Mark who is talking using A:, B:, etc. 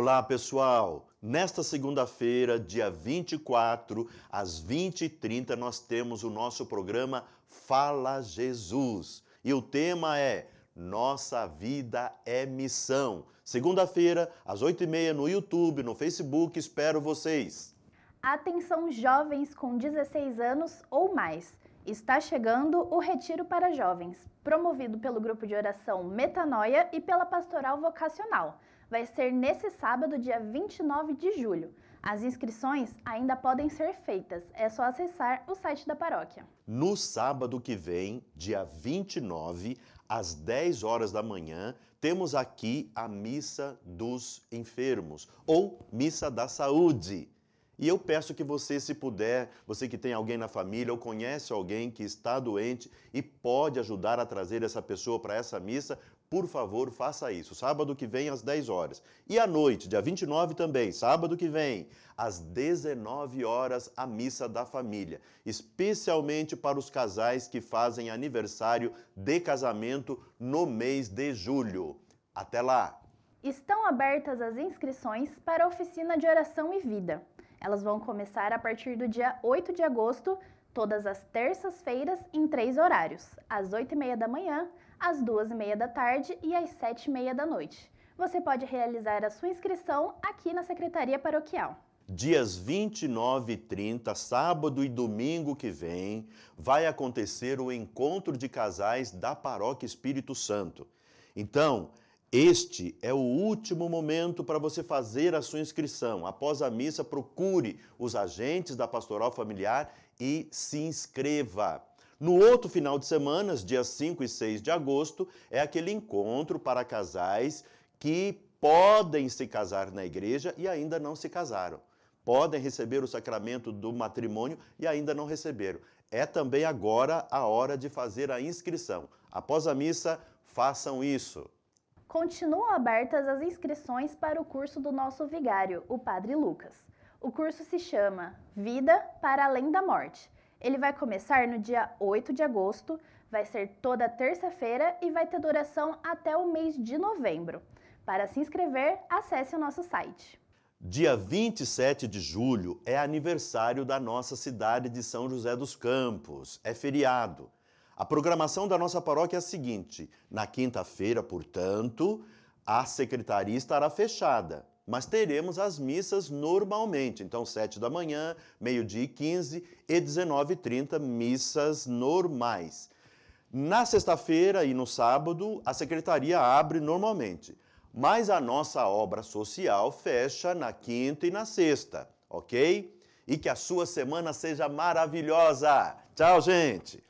A: Olá, pessoal! Nesta segunda-feira, dia 24, às 20h30, nós temos o nosso programa Fala Jesus. E o tema é Nossa Vida é Missão. Segunda-feira, às 8h30, no YouTube, no Facebook, espero vocês.
B: Atenção, jovens com 16 anos ou mais. Está chegando o Retiro para Jovens, promovido pelo grupo de oração Metanoia e pela Pastoral Vocacional vai ser nesse sábado, dia 29 de julho. As inscrições ainda podem ser feitas, é só acessar o site da paróquia.
A: No sábado que vem, dia 29, às 10 horas da manhã, temos aqui a Missa dos Enfermos, ou Missa da Saúde. E eu peço que você, se puder, você que tem alguém na família ou conhece alguém que está doente e pode ajudar a trazer essa pessoa para essa missa, por favor, faça isso. Sábado que vem, às 10 horas. E à noite, dia 29 também, sábado que vem, às 19 horas, a missa da família. Especialmente para os casais que fazem aniversário de casamento no mês de julho. Até lá!
B: Estão abertas as inscrições para a oficina de oração e vida. Elas vão começar a partir do dia 8 de agosto, todas as terças-feiras, em três horários: às 8h30 da manhã, às 2h30 da tarde e às 7h30 da noite. Você pode realizar a sua inscrição aqui na Secretaria Paroquial
A: dias 29 e 30, sábado e domingo que vem, vai acontecer o encontro de casais da Paróquia Espírito Santo. Então, este é o último momento para você fazer a sua inscrição. Após a missa, procure os agentes da Pastoral Familiar e se inscreva. No outro final de semana, dias 5 e 6 de agosto, é aquele encontro para casais que podem se casar na igreja e ainda não se casaram. Podem receber o sacramento do matrimônio e ainda não receberam. É também agora a hora de fazer a inscrição. Após a missa, façam isso.
B: Continuam abertas as inscrições para o curso do nosso vigário, o Padre Lucas. O curso se chama Vida para Além da Morte. Ele vai começar no dia 8 de agosto, vai ser toda terça-feira e vai ter duração até o mês de novembro. Para se inscrever, acesse o nosso site.
A: Dia 27 de julho é aniversário da nossa cidade de São José dos Campos. É feriado. A programação da nossa paróquia é a seguinte: na quinta-feira, portanto, a secretaria estará fechada, mas teremos as missas normalmente. Então, 7 da manhã, meio-dia e 15 e 19 e 30, missas normais. Na sexta-feira e no sábado, a secretaria abre normalmente, mas a nossa obra social fecha na quinta e na sexta, ok? E que a sua semana seja maravilhosa! Tchau, gente!